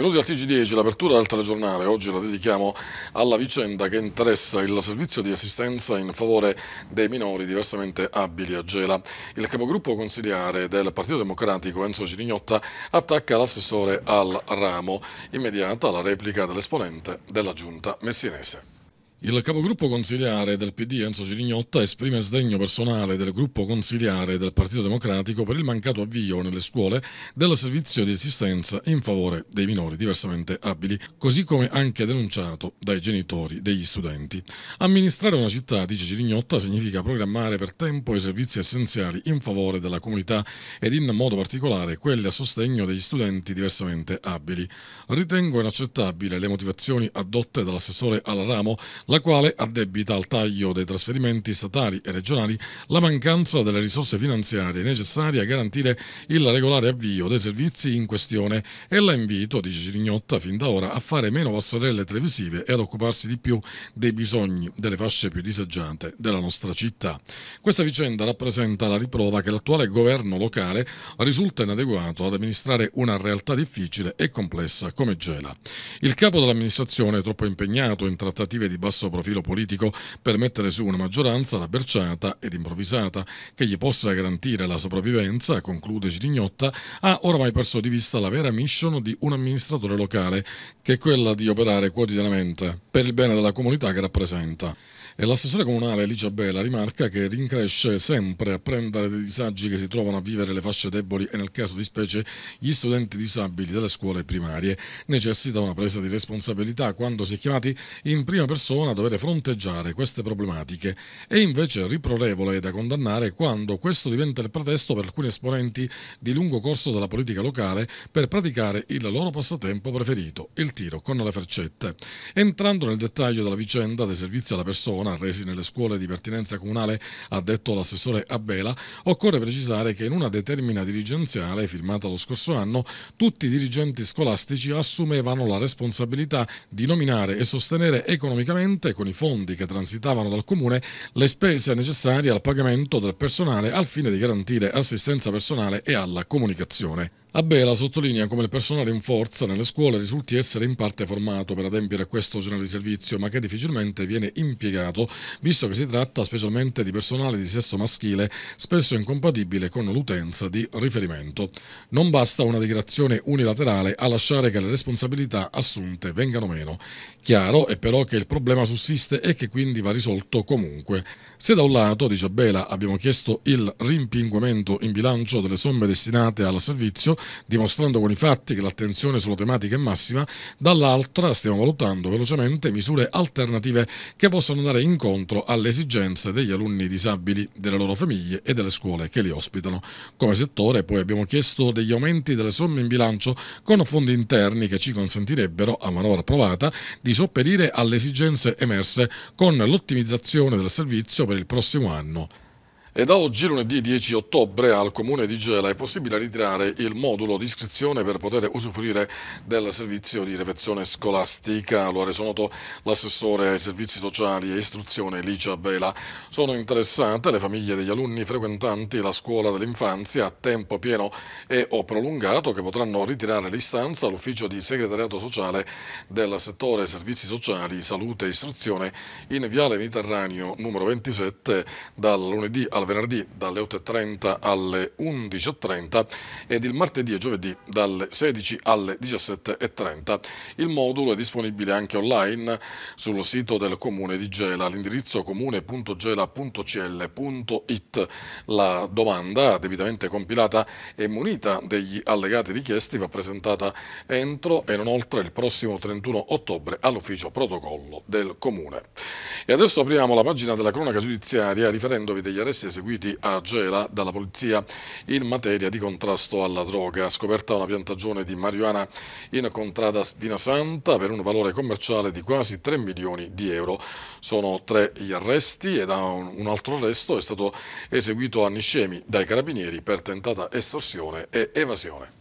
Benvenuti al TG10, l'apertura del telegiornale. Oggi la dedichiamo alla vicenda che interessa il servizio di assistenza in favore dei minori diversamente abili a Gela. Il capogruppo consigliare del Partito Democratico Enzo Cirignotta attacca l'assessore al ramo. Immediata la replica dell'esponente della giunta messinese. Il capogruppo consigliare del PD Enzo Cirignotta esprime sdegno personale del gruppo consigliare del Partito Democratico per il mancato avvio nelle scuole del servizio di assistenza in favore dei minori diversamente abili, così come anche denunciato dai genitori degli studenti. Amministrare una città, dice Cirignotta, significa programmare per tempo i servizi essenziali in favore della comunità ed in modo particolare quelli a sostegno degli studenti diversamente abili. Ritengo inaccettabile le motivazioni adotte dall'assessore Alaramo la quale addebita al taglio dei trasferimenti statali e regionali la mancanza delle risorse finanziarie necessarie a garantire il regolare avvio dei servizi in questione e la invito, dice Cirignotta, fin da ora a fare meno passerelle televisive e ad occuparsi di più dei bisogni delle fasce più disagiate della nostra città. Questa vicenda rappresenta la riprova che l'attuale governo locale risulta inadeguato ad amministrare una realtà difficile e complessa come Gela. Il capo dell'amministrazione troppo impegnato in trattative di basso basso profilo politico per mettere su una maggioranza rabberciata ed improvvisata che gli possa garantire la sopravvivenza, conclude Girignotta, ha ormai perso di vista la vera mission di un amministratore locale, che è quella di operare quotidianamente per il bene della comunità che rappresenta. L'assessore comunale Ligia Bella rimarca che rincresce sempre a prendere dei disagi che si trovano a vivere le fasce deboli e nel caso di specie gli studenti disabili delle scuole primarie. Necessita una presa di responsabilità quando si è chiamati in prima persona a dover fronteggiare queste problematiche. È invece riprolevole da condannare quando questo diventa il pretesto per alcuni esponenti di lungo corso della politica locale per praticare il loro passatempo preferito, il tiro con le freccette. Entrando nel dettaglio della vicenda dei servizi alla persona, zona resi nelle scuole di pertinenza comunale, ha detto l'assessore Abela, occorre precisare che in una determina dirigenziale firmata lo scorso anno, tutti i dirigenti scolastici assumevano la responsabilità di nominare e sostenere economicamente con i fondi che transitavano dal comune le spese necessarie al pagamento del personale al fine di garantire assistenza personale e alla comunicazione. Abela sottolinea come il personale in forza nelle scuole risulti essere in parte formato per adempiere questo genere di servizio, ma che difficilmente viene impiegato, visto che si tratta specialmente di personale di sesso maschile, spesso incompatibile con l'utenza di riferimento. Non basta una dichiarazione unilaterale a lasciare che le responsabilità assunte vengano meno. Chiaro è però che il problema sussiste e che quindi va risolto comunque. Se da un lato, dice Abela, abbiamo chiesto il rimpinguamento in bilancio delle somme destinate al servizio, dimostrando con i fatti che l'attenzione sulla tematica è massima, dall'altra stiamo valutando velocemente misure alternative che possano andare incontro alle esigenze degli alunni disabili, delle loro famiglie e delle scuole che li ospitano. Come settore poi abbiamo chiesto degli aumenti delle somme in bilancio con fondi interni che ci consentirebbero, a manovra approvata, di sopperire alle esigenze emerse con l'ottimizzazione del servizio per il prossimo anno. E da oggi, lunedì 10 ottobre, al Comune di Gela è possibile ritirare il modulo di iscrizione per poter usufruire del servizio di refezione scolastica. Lo ha reso noto l'assessore ai servizi sociali e istruzione Licia Bela. Sono interessate le famiglie degli alunni frequentanti la scuola dell'infanzia a tempo pieno e o prolungato che potranno ritirare l'istanza all'ufficio di segretariato sociale del settore servizi sociali, salute e istruzione in Viale Mediterraneo numero 27 dal lunedì al venerdì dalle 8.30 alle 11.30 ed il martedì e giovedì dalle 16 alle 17.30. Il modulo è disponibile anche online sul sito del Comune di Gela all'indirizzo comune.gela.cl.it. La domanda, debitamente compilata e munita degli allegati richiesti, va presentata entro e non oltre il prossimo 31 ottobre all'ufficio protocollo del Comune. E adesso apriamo la pagina della cronaca giudiziaria riferendovi degli arresti eseguiti a Gela dalla polizia in materia di contrasto alla droga. Scoperta una piantagione di marijuana in contrada Spina Santa per un valore commerciale di quasi 3 milioni di euro. Sono tre gli arresti ed un altro arresto è stato eseguito a Niscemi dai carabinieri per tentata estorsione e evasione.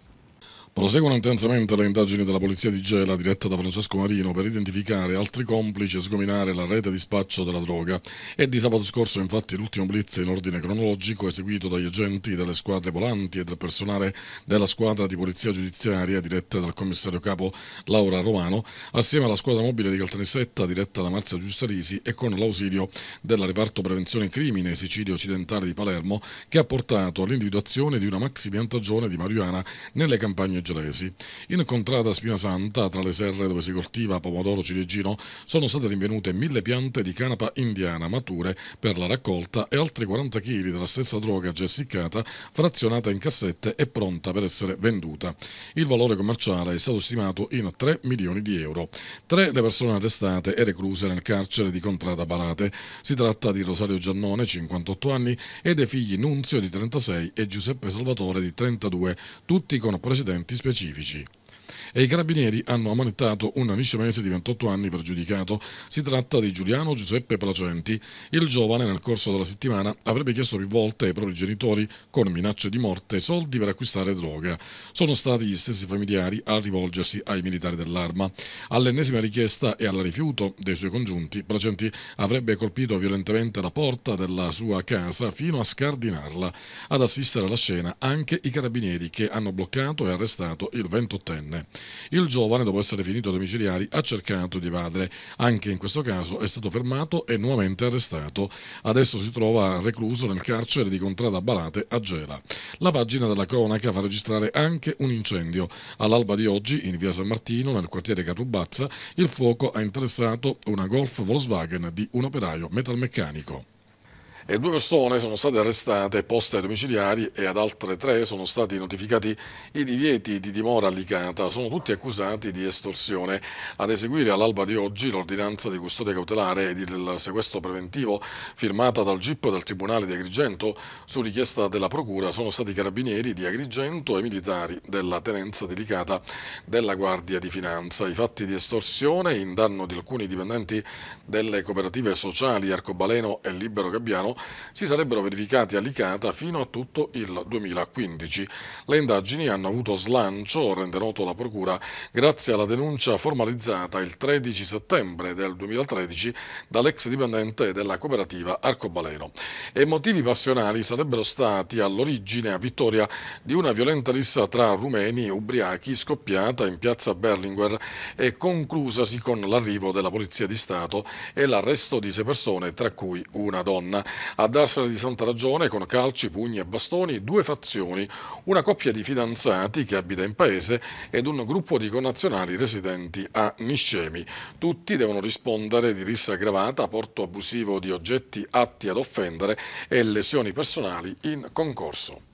Proseguono intensamente le indagini della polizia di Gela diretta da Francesco Marino per identificare altri complici e sgominare la rete di spaccio della droga. È di sabato scorso infatti l'ultimo blitz in ordine cronologico eseguito dagli agenti delle squadre volanti e del personale della squadra di polizia giudiziaria diretta dal commissario capo Laura Romano, assieme alla squadra mobile di Caltanissetta diretta da Marzia Giustarisi e con l'ausilio del reparto prevenzione crimine Sicilia occidentale di Palermo che ha portato all'individuazione di una maxi piantagione di marijuana nelle campagne giudiziarie gelesi. Incontrata a Spinasanta, tra le serre dove si coltiva pomodoro ciliegino, sono state rinvenute mille piante di canapa indiana mature per la raccolta e altri 40 kg della stessa droga gessiccata, frazionata in cassette e pronta per essere venduta. Il valore commerciale è stato stimato in 3 milioni di euro. Tre le persone arrestate e recluse nel carcere di Contrada Balate. Si tratta di Rosario Giannone, 58 anni, e dei figli Nunzio di 36 e Giuseppe Salvatore di 32, tutti con precedenti specifici e i carabinieri hanno ammanettato un amicemese di 28 anni per giudicato. Si tratta di Giuliano Giuseppe Placenti. Il giovane nel corso della settimana avrebbe chiesto più volte ai propri genitori, con minacce di morte, soldi per acquistare droga. Sono stati gli stessi familiari a rivolgersi ai militari dell'arma. All'ennesima richiesta e al rifiuto dei suoi congiunti, Placenti avrebbe colpito violentemente la porta della sua casa fino a scardinarla. Ad assistere alla scena anche i carabinieri che hanno bloccato e arrestato il ventottenne. Il giovane, dopo essere finito a domiciliari, ha cercato di evadere. Anche in questo caso è stato fermato e nuovamente arrestato. Adesso si trova recluso nel carcere di Contrada Balate a Gela. La pagina della cronaca fa registrare anche un incendio. All'alba di oggi, in via San Martino, nel quartiere Carrubazza, il fuoco ha interessato una Golf Volkswagen di un operaio metalmeccanico e due persone sono state arrestate poste ai domiciliari e ad altre tre sono stati notificati i divieti di dimora allicata. Sono tutti accusati di estorsione. Ad eseguire all'alba di oggi l'ordinanza di custodia cautelare ed il sequestro preventivo firmata dal GIP del Tribunale di Agrigento su richiesta della Procura sono stati i carabinieri di Agrigento e militari della tenenza delicata della Guardia di Finanza. I fatti di estorsione in danno di alcuni dipendenti delle cooperative sociali Arcobaleno e Libero Gabbiano si sarebbero verificati a Licata fino a tutto il 2015. Le indagini hanno avuto slancio, rende noto la Procura, grazie alla denuncia formalizzata il 13 settembre del 2013 dall'ex dipendente della cooperativa Arcobaleno. E motivi passionali sarebbero stati all'origine a Vittoria di una violenta rissa tra rumeni e ubriachi scoppiata in piazza Berlinguer e conclusasi con l'arrivo della Polizia di Stato e l'arresto di sei persone, tra cui una donna. A darsela di Santa Ragione con calci, pugni e bastoni due fazioni, una coppia di fidanzati che abita in paese ed un gruppo di connazionali residenti a Niscemi. Tutti devono rispondere di rissa aggravata, porto abusivo di oggetti atti ad offendere e lesioni personali in concorso.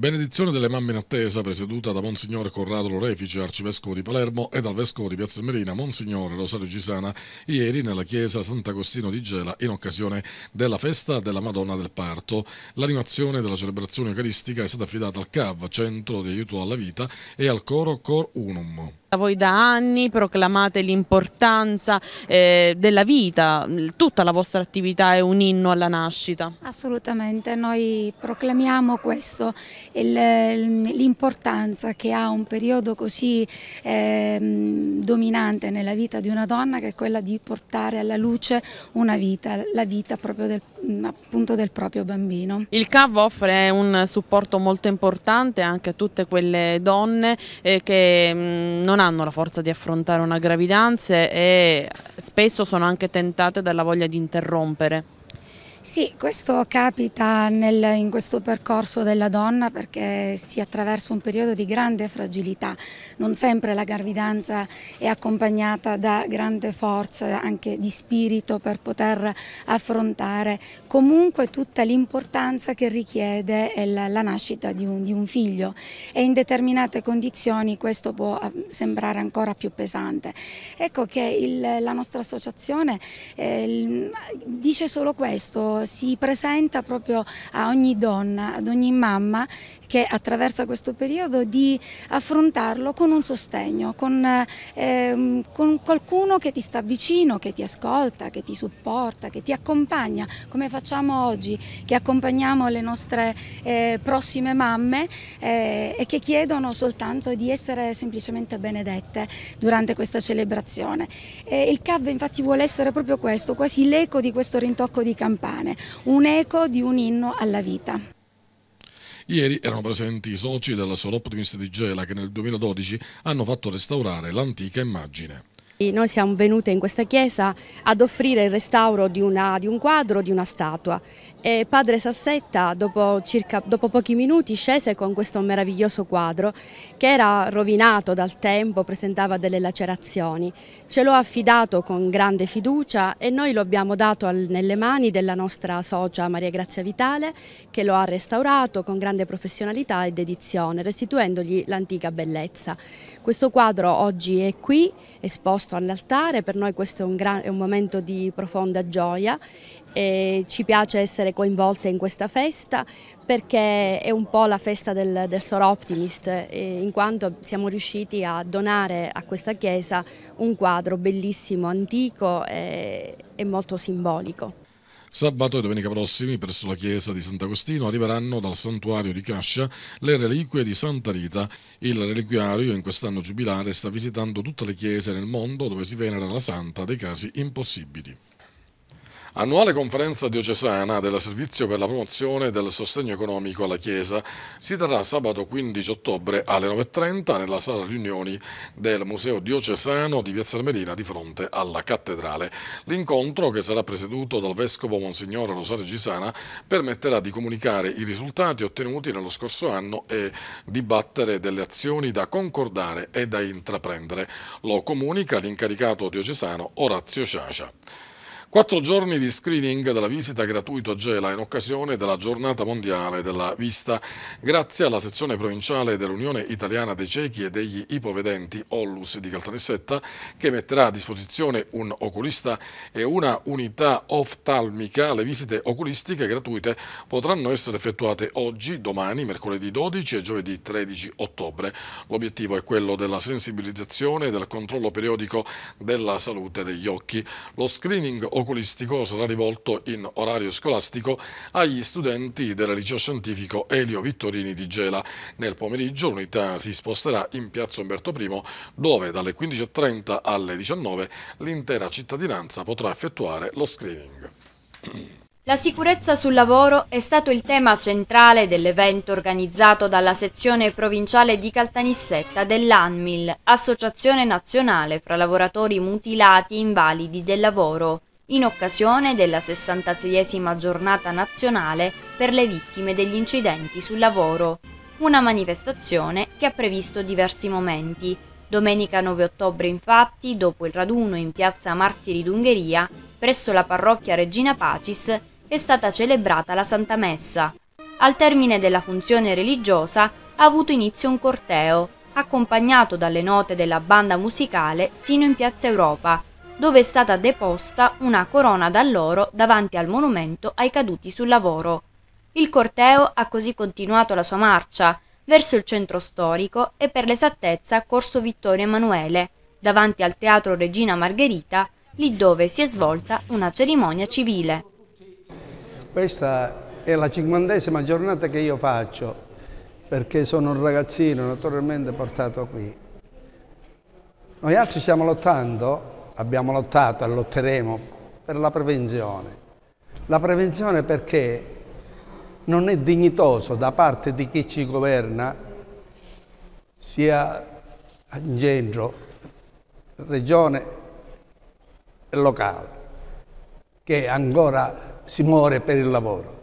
Benedizione delle mamme in attesa, presieduta da Monsignor Corrado Lorefice, arcivescovo di Palermo, e dal vescovo di Piazza Merina, Monsignore Rosario Gisana, ieri nella chiesa Sant'Agostino di Gela in occasione della festa della Madonna del Parto. L'animazione della celebrazione eucaristica è stata affidata al CAV, Centro di Aiuto alla Vita, e al coro Cor Unum voi da anni proclamate l'importanza eh, della vita, tutta la vostra attività è un inno alla nascita. Assolutamente, noi proclamiamo questo, l'importanza che ha un periodo così eh, dominante nella vita di una donna che è quella di portare alla luce una vita, la vita proprio del, mm, appunto del proprio bambino. Il CAV offre un supporto molto importante anche a tutte quelle donne eh, che mh, mm, non non hanno la forza di affrontare una gravidanza e spesso sono anche tentate dalla voglia di interrompere. Sì, questo capita nel, in questo percorso della donna perché si attraversa un periodo di grande fragilità. Non sempre la gravidanza è accompagnata da grande forza anche di spirito per poter affrontare comunque tutta l'importanza che richiede la nascita di un, di un figlio e in determinate condizioni questo può eh, sembrare ancora più pesante. Ecco che il, la nostra associazione eh, dice solo questo si presenta proprio a ogni donna, ad ogni mamma che attraversa questo periodo di affrontarlo con un sostegno, con, ehm, con qualcuno che ti sta vicino, che ti ascolta, che ti supporta, che ti accompagna, come facciamo oggi, che accompagniamo le nostre eh, prossime mamme eh, e che chiedono soltanto di essere semplicemente benedette durante questa celebrazione. Eh, il CAV infatti vuole essere proprio questo, quasi l'eco di questo rintocco di campane, un eco di un inno alla vita. Ieri erano presenti i soci della Soloptimis di Gela che nel 2012 hanno fatto restaurare l'antica immagine. Noi siamo venute in questa chiesa ad offrire il restauro di, una, di un quadro, di una statua e padre Sassetta dopo, circa, dopo, pochi minuti scese con questo meraviglioso quadro che era rovinato dal tempo, presentava delle lacerazioni. Ce l'ho affidato con grande fiducia e noi lo abbiamo dato al, nelle mani della nostra socia Maria Grazia Vitale che lo ha restaurato con grande professionalità e dedizione restituendogli l'antica bellezza. Questo quadro oggi è qui esposto all'altare, per noi questo è un, gran, è un momento di profonda gioia eh, ci piace essere coinvolte in questa festa perché è un po' la festa del, del Sor Optimist in quanto siamo riusciti a donare a questa chiesa un quadro bellissimo, antico e, e molto simbolico. Sabato e domenica prossimi presso la chiesa di Sant'Agostino arriveranno dal santuario di Cascia le reliquie di Santa Rita. Il reliquiario in quest'anno giubilare sta visitando tutte le chiese nel mondo dove si venera la santa dei casi impossibili. Annuale conferenza diocesana del Servizio per la promozione del sostegno economico alla Chiesa si terrà sabato 15 ottobre alle 9.30 nella sala riunioni del Museo diocesano di Piazza Armerina di fronte alla cattedrale. L'incontro, che sarà presieduto dal Vescovo Monsignore Rosario Gisana, permetterà di comunicare i risultati ottenuti nello scorso anno e dibattere delle azioni da concordare e da intraprendere. Lo comunica l'incaricato diocesano Orazio Ciacia. Quattro giorni di screening della visita gratuito a Gela in occasione della giornata mondiale della vista grazie alla sezione provinciale dell'Unione Italiana dei Ciechi e degli Ipovedenti Ollus di Caltanissetta che metterà a disposizione un oculista e una unità oftalmica. Le visite oculistiche gratuite potranno essere effettuate oggi, domani, mercoledì 12 e giovedì 13 ottobre. L'obiettivo è quello della sensibilizzazione e del controllo periodico della salute degli occhi. Lo screening oculista populistico sarà rivolto in orario scolastico agli studenti del liceo scientifico Elio Vittorini di Gela. Nel pomeriggio l'unità si sposterà in piazza Umberto I dove dalle 15.30 alle 19 l'intera cittadinanza potrà effettuare lo screening. La sicurezza sul lavoro è stato il tema centrale dell'evento organizzato dalla sezione provinciale di Caltanissetta dell'ANMIL, Associazione Nazionale fra Lavoratori Mutilati e Invalidi del Lavoro in occasione della 66esima giornata nazionale per le vittime degli incidenti sul lavoro, una manifestazione che ha previsto diversi momenti. Domenica 9 ottobre infatti, dopo il raduno in piazza Martiri d'Ungheria, presso la parrocchia Regina Pacis, è stata celebrata la Santa Messa. Al termine della funzione religiosa ha avuto inizio un corteo, accompagnato dalle note della banda musicale sino in piazza Europa, dove è stata deposta una corona d'alloro davanti al monumento ai caduti sul lavoro. Il corteo ha così continuato la sua marcia verso il centro storico e per l'esattezza Corso Vittorio Emanuele, davanti al Teatro Regina Margherita, lì dove si è svolta una cerimonia civile. Questa è la cinquantesima giornata che io faccio perché sono un ragazzino naturalmente portato qui. Noi altri stiamo lottando abbiamo lottato e lotteremo per la prevenzione. La prevenzione perché non è dignitoso da parte di chi ci governa, sia in genere regione e locale, che ancora si muore per il lavoro.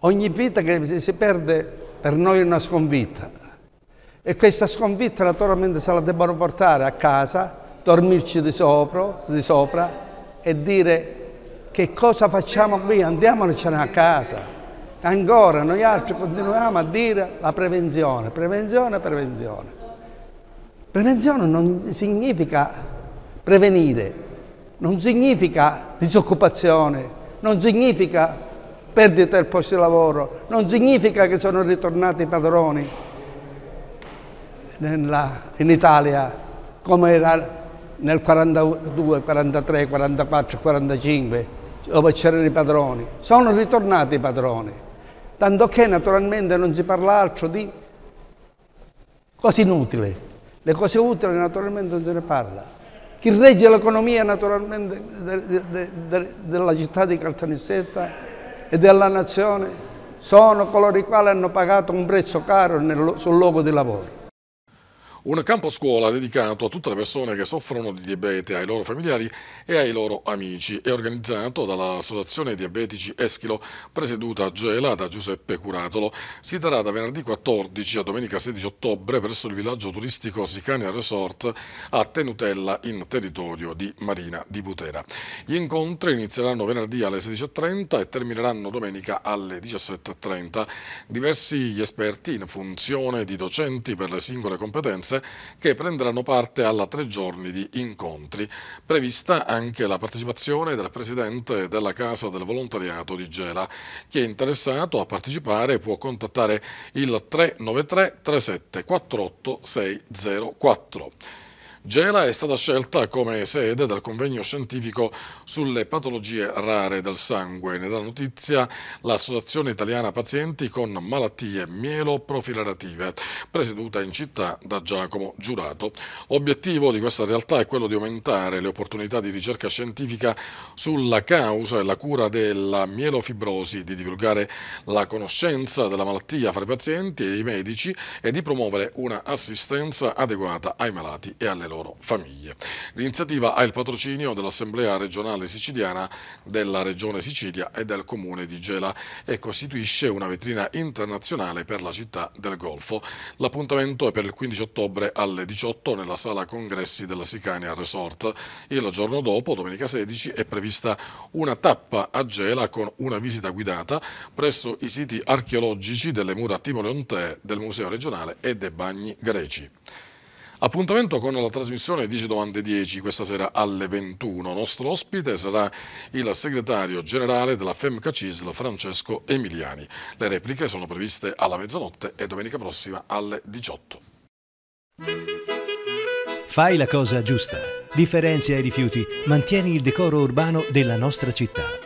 Ogni vita che si perde per noi è una sconfitta, e questa sconfitta naturalmente se la debbano portare a casa, dormirci di sopra, di sopra e dire che cosa facciamo qui, andiamocene a casa. Ancora, noi altri continuiamo a dire la prevenzione, prevenzione, prevenzione. Prevenzione non significa prevenire, non significa disoccupazione, non significa perdita del posto di lavoro, non significa che sono ritornati i padroni, nella, in Italia come era nel 42, 43, 44, 45, dove c'erano i padroni. Sono ritornati i padroni, tanto che naturalmente non si parla altro di cose inutili. Le cose utili naturalmente non se ne parla. Chi regge l'economia naturalmente de, de, de, della città di Caltanissetta e della nazione sono coloro i quali hanno pagato un prezzo caro nel, sul luogo di lavoro. Un campo scuola dedicato a tutte le persone che soffrono di diabete, ai loro familiari e ai loro amici è organizzato dall'Associazione Diabetici Eschilo, presieduta a Gela da Giuseppe Curatolo. Si terrà da venerdì 14 a domenica 16 ottobre presso il villaggio turistico Sicania Resort a Tenutella in territorio di Marina di Butera. Gli incontri inizieranno venerdì alle 16.30 e termineranno domenica alle 17.30. Diversi gli esperti in funzione di docenti per le singole competenze che prenderanno parte alla tre giorni di incontri. Prevista anche la partecipazione del Presidente della Casa del Volontariato di Gela. Chi è interessato a partecipare può contattare il 393 37 48 604. Gela è stata scelta come sede del convegno scientifico sulle patologie rare del sangue. Ne dà notizia l'Associazione Italiana Pazienti con Malattie Mieloprofilerative, presieduta in città da Giacomo Giurato. L'obiettivo di questa realtà è quello di aumentare le opportunità di ricerca scientifica sulla causa e la cura della mielofibrosi, di divulgare la conoscenza della malattia fra i pazienti e i medici e di promuovere una assistenza adeguata ai malati e alle loro loro famiglie. L'iniziativa ha il patrocinio dell'Assemblea regionale siciliana della Regione Sicilia e del Comune di Gela e costituisce una vetrina internazionale per la città del Golfo. L'appuntamento è per il 15 ottobre alle 18 nella sala congressi della Sicania Resort. Il giorno dopo, domenica 16, è prevista una tappa a Gela con una visita guidata presso i siti archeologici delle mura Timoleontee, del Museo regionale e dei Bagni greci. Appuntamento con la trasmissione 10 domande 10 questa sera alle 21. Nostro ospite sarà il segretario generale della FEMCA CISL Francesco Emiliani. Le repliche sono previste alla mezzanotte e domenica prossima alle 18. Fai la cosa giusta. Differenzia i rifiuti, mantieni il decoro urbano della nostra città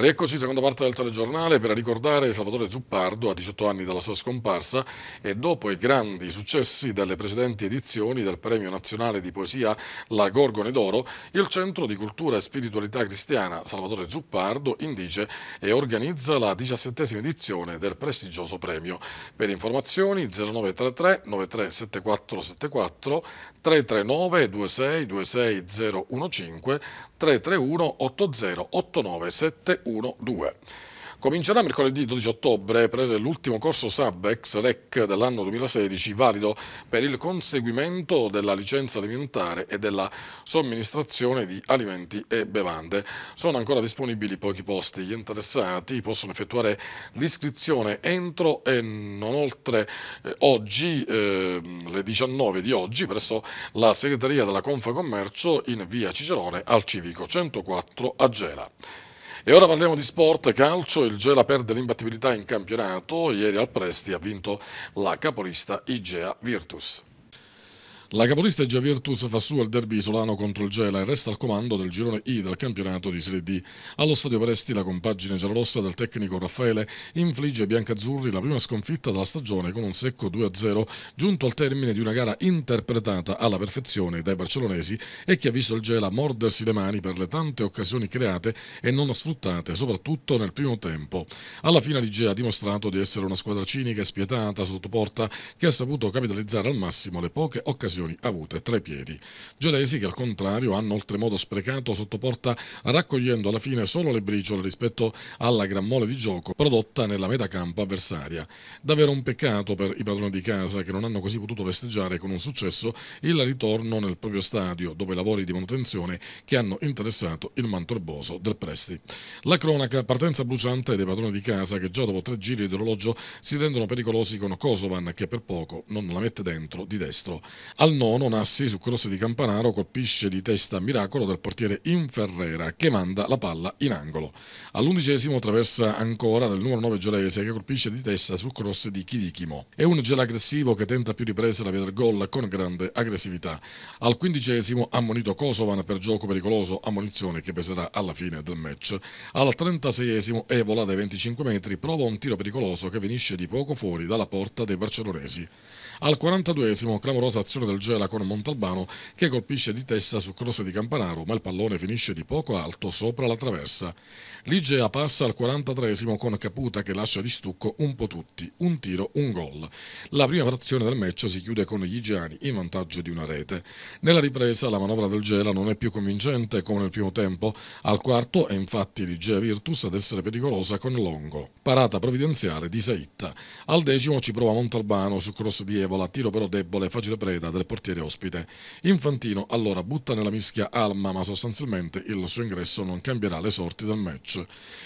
Rieccoci, seconda parte del telegiornale, per ricordare Salvatore Zuppardo a 18 anni dalla sua scomparsa e dopo i grandi successi delle precedenti edizioni del Premio Nazionale di Poesia La Gorgone d'Oro, il Centro di Cultura e Spiritualità Cristiana Salvatore Zuppardo indice e organizza la diciassettesima edizione del prestigioso premio. Per informazioni 0933 937474 339 26 26015 331 80 89 712. Comincerà mercoledì 12 ottobre per l'ultimo corso SABEX REC dell'anno 2016 valido per il conseguimento della licenza alimentare e della somministrazione di alimenti e bevande. Sono ancora disponibili pochi posti. Gli interessati possono effettuare l'iscrizione entro e non oltre eh, oggi, eh, le 19 di oggi, presso la segreteria della Confa Commercio in via Cicerone al Civico 104 a Gela. E ora parliamo di sport, calcio, il Gela perde l'imbattibilità in campionato, ieri al Presti ha vinto la capolista Igea Virtus. La capolista Gia Virtus fa su al derby isolano contro il Gela e resta al comando del girone I del campionato di Serie D. Allo stadio Presti la compagine giallorossa del tecnico Raffaele infligge ai biancazzurri la prima sconfitta della stagione con un secco 2-0 giunto al termine di una gara interpretata alla perfezione dai barcellonesi e che ha visto il Gela mordersi le mani per le tante occasioni create e non sfruttate soprattutto nel primo tempo. Alla fine l'IGE ha dimostrato di essere una squadra cinica e spietata sotto porta che ha saputo capitalizzare al massimo le poche occasioni occasioni avute tra i piedi. Gelesi che al contrario hanno oltremodo sprecato sottoporta raccogliendo alla fine solo le briciole rispetto alla gran mole di gioco prodotta nella metacampo avversaria. Davvero un peccato per i padroni di casa che non hanno così potuto festeggiare con un successo il ritorno nel proprio stadio dopo i lavori di manutenzione che hanno interessato il mantorboso del Presti. La cronaca partenza bruciante dei padroni di casa che già dopo tre giri di orologio si rendono pericolosi con Kosovan che per poco non la mette dentro di destro. Al al nono Nassi su cross di Campanaro colpisce di testa miracolo del portiere Inferrera che manda la palla in angolo. All'undicesimo traversa ancora del numero 9 Giolese che colpisce di testa su cross di Chirichimo. È un gel aggressivo che tenta più riprese la via del gol con grande aggressività. Al quindicesimo ammonito Kosovan per gioco pericoloso, ammonizione che peserà alla fine del match. Al trentaseiesimo Evola dai 25 metri prova un tiro pericoloso che finisce di poco fuori dalla porta dei barcellonesi. Al 42esimo clamorosa azione del Gela con Montalbano che colpisce di testa su cross di Campanaro ma il pallone finisce di poco alto sopra la traversa. Ligea passa al 43esimo con Caputa che lascia di stucco un po' tutti, un tiro, un gol. La prima frazione del match si chiude con gli Igeani in vantaggio di una rete. Nella ripresa la manovra del Gela non è più convincente come nel primo tempo, al quarto è infatti Ligea Virtus ad essere pericolosa con Longo. Parata provvidenziale di Saitta. Al decimo ci prova Montalbano su cross di Eva Evola, tiro però debole, facile preda del portiere ospite. Infantino allora butta nella mischia Alma, ma sostanzialmente il suo ingresso non cambierà le sorti del match.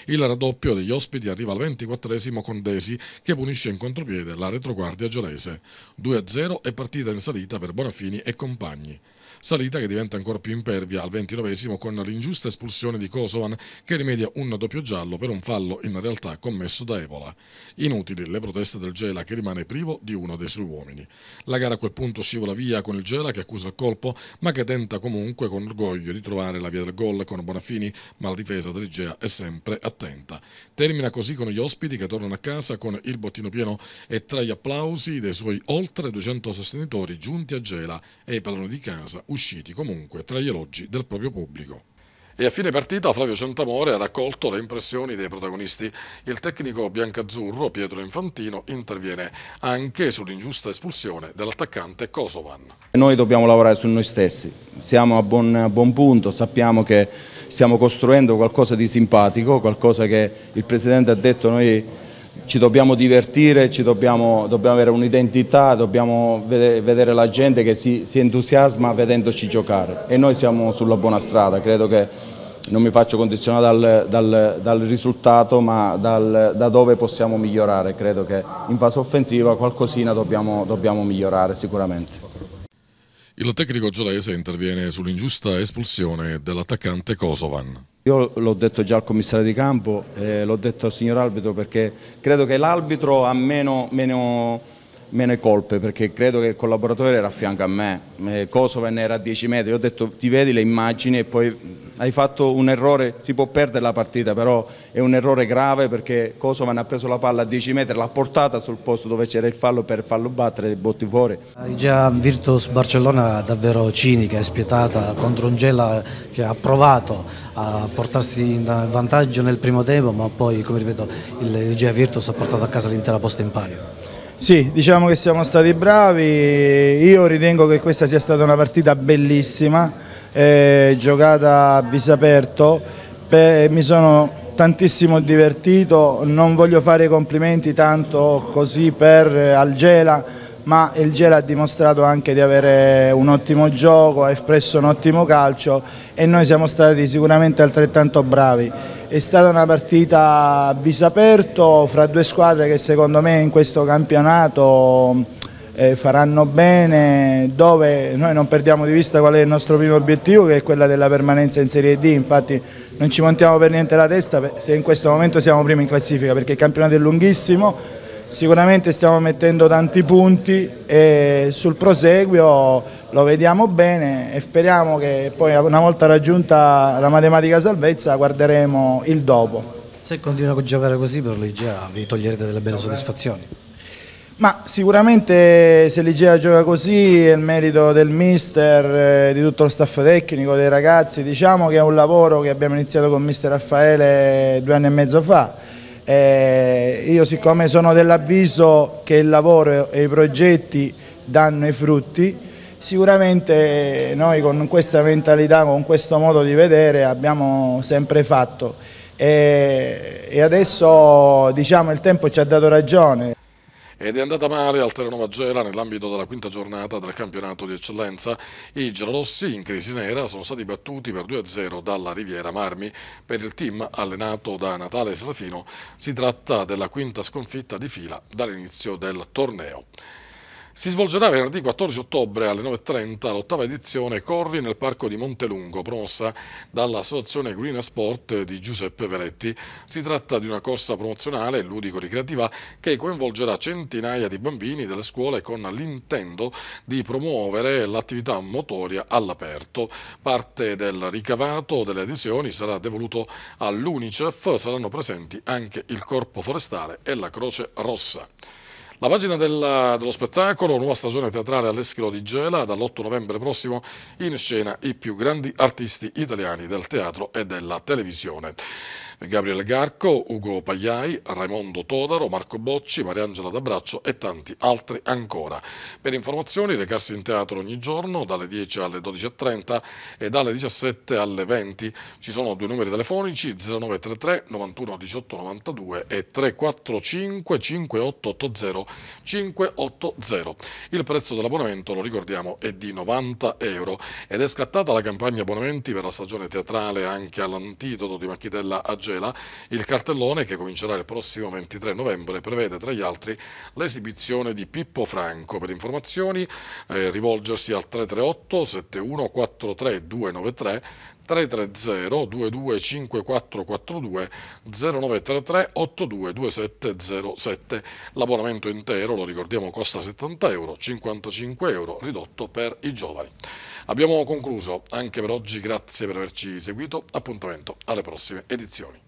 Il raddoppio degli ospiti arriva al 24esimo con Desi che punisce in contropiede la retroguardia giolese. 2-0 e partita in salita per Bonafini e compagni salita che diventa ancora più impervia al 29 con l'ingiusta espulsione di Kosovan che rimedia un doppio giallo per un fallo in realtà commesso da Evola. Inutili le proteste del Gela che rimane privo di uno dei suoi uomini. La gara a quel punto scivola via con il Gela che accusa il colpo ma che tenta comunque con orgoglio di trovare la via del gol con Bonafini ma la difesa del Gea è sempre attenta. Termina così con gli ospiti che tornano a casa con il bottino pieno e tra gli applausi dei suoi oltre 200 sostenitori giunti a Gela e i padroni di casa usciti comunque tra gli elogi del proprio pubblico. E a fine partita Flavio Centamore ha raccolto le impressioni dei protagonisti. Il tecnico biancazzurro Pietro Infantino interviene anche sull'ingiusta espulsione dell'attaccante Kosovan. Noi dobbiamo lavorare su noi stessi, siamo a buon, a buon punto, sappiamo che stiamo costruendo qualcosa di simpatico, qualcosa che il Presidente ha detto noi ci dobbiamo divertire, ci dobbiamo, dobbiamo, avere un'identità, dobbiamo vedere, la gente che si, si, entusiasma vedendoci giocare e noi siamo sulla buona strada, credo che non mi faccio condizionare dal, dal, dal risultato ma dal, da dove possiamo migliorare, credo che in fase offensiva qualcosina dobbiamo, dobbiamo migliorare sicuramente. Il tecnico giorese interviene sull'ingiusta espulsione dell'attaccante Kosovan. Io l'ho detto già al commissario di campo, eh, l'ho detto al signor arbitro perché credo che l'arbitro ha meno, meno meno colpe perché credo che il collaboratore era a fianco a me, Kosovan eh, era a 10 metri, io ho detto ti vedi le immagini e poi mm, hai fatto un errore, si può perdere la partita però è un errore grave perché Kosovan ha preso la palla a 10 metri, l'ha portata sul posto dove c'era il fallo per farlo battere e botti fuori. Già Virtus Barcellona davvero cinica e spietata contro un Gela che ha provato a portarsi in vantaggio nel primo tempo ma poi come ripeto il Gia Virtus ha portato a casa l'intera posta in palio. Sì, diciamo che siamo stati bravi, io ritengo che questa sia stata una partita bellissima, eh, giocata a viso aperto, Beh, mi sono tantissimo divertito, non voglio fare complimenti tanto così per eh, Algela, ma il Gela ha dimostrato anche di avere un ottimo gioco, ha espresso un ottimo calcio e noi siamo stati sicuramente altrettanto bravi. È stata una partita a viso aperto fra due squadre che secondo me in questo campionato eh, faranno bene, dove noi non perdiamo di vista qual è il nostro primo obiettivo che è quella della permanenza in Serie D, infatti non ci montiamo per niente la testa se in questo momento siamo primi in classifica perché il campionato è lunghissimo Sicuramente stiamo mettendo tanti punti e sul proseguio lo vediamo bene e speriamo che poi una volta raggiunta la matematica salvezza guarderemo il dopo. Se continua a giocare così per l'Igea vi toglierete delle belle soddisfazioni? Ma sicuramente se l'Igea gioca così è il merito del mister, eh, di tutto lo staff tecnico, dei ragazzi, diciamo che è un lavoro che abbiamo iniziato con mister Raffaele due anni e mezzo fa eh, io siccome sono dell'avviso che il lavoro e i progetti danno i frutti, sicuramente noi con questa mentalità, con questo modo di vedere abbiamo sempre fatto e, adesso diciamo, il tempo ci ha dato ragione, ed è andata male al Telenova Gela nell'ambito della quinta giornata del campionato di eccellenza. I giallorossi in crisi nera sono stati battuti per 2-0 dalla Riviera Marmi. Per il team allenato da Natale Serafino si tratta della quinta sconfitta di fila dall'inizio del torneo. Si svolgerà venerdì 14 ottobre alle 9.30 l'ottava edizione Corri nel Parco di Montelungo, promossa dall'associazione Green Sport di Giuseppe Veletti. Si tratta di una corsa promozionale ludico-ricreativa che coinvolgerà centinaia di bambini delle scuole con l'intento di promuovere l'attività motoria all'aperto. Parte del ricavato delle adesioni sarà devoluto all'UNICEF, saranno presenti anche il Corpo Forestale e la Croce Rossa. La pagina della, dello spettacolo, nuova stagione teatrale all'Eschilo di Gela, dall'8 novembre prossimo in scena i più grandi artisti italiani del teatro e della televisione. Gabriele Garco, Ugo Pagliai, Raimondo Todaro, Marco Bocci, Mariangela D'Abraccio e tanti altri ancora. Per informazioni recarsi in teatro ogni giorno dalle 10 alle 12.30 e dalle 17 alle 20. Ci sono due numeri telefonici 0933 91 18 92 e 345 5880 580. Il prezzo dell'abbonamento, lo ricordiamo, è di 90 euro ed è scattata la campagna abbonamenti per la stagione teatrale anche all'antidoto di Macchitella Agenda Compostela, il cartellone che comincerà il prossimo 23 novembre prevede tra gli altri l'esibizione di Pippo Franco. Per informazioni eh, rivolgersi al 338 71 43 293 330 225442 0933 822707. L'abbonamento intero, lo ricordiamo, costa 70 euro, 55 euro ridotto per i giovani. Abbiamo concluso anche per oggi, grazie per averci seguito, appuntamento alle prossime edizioni.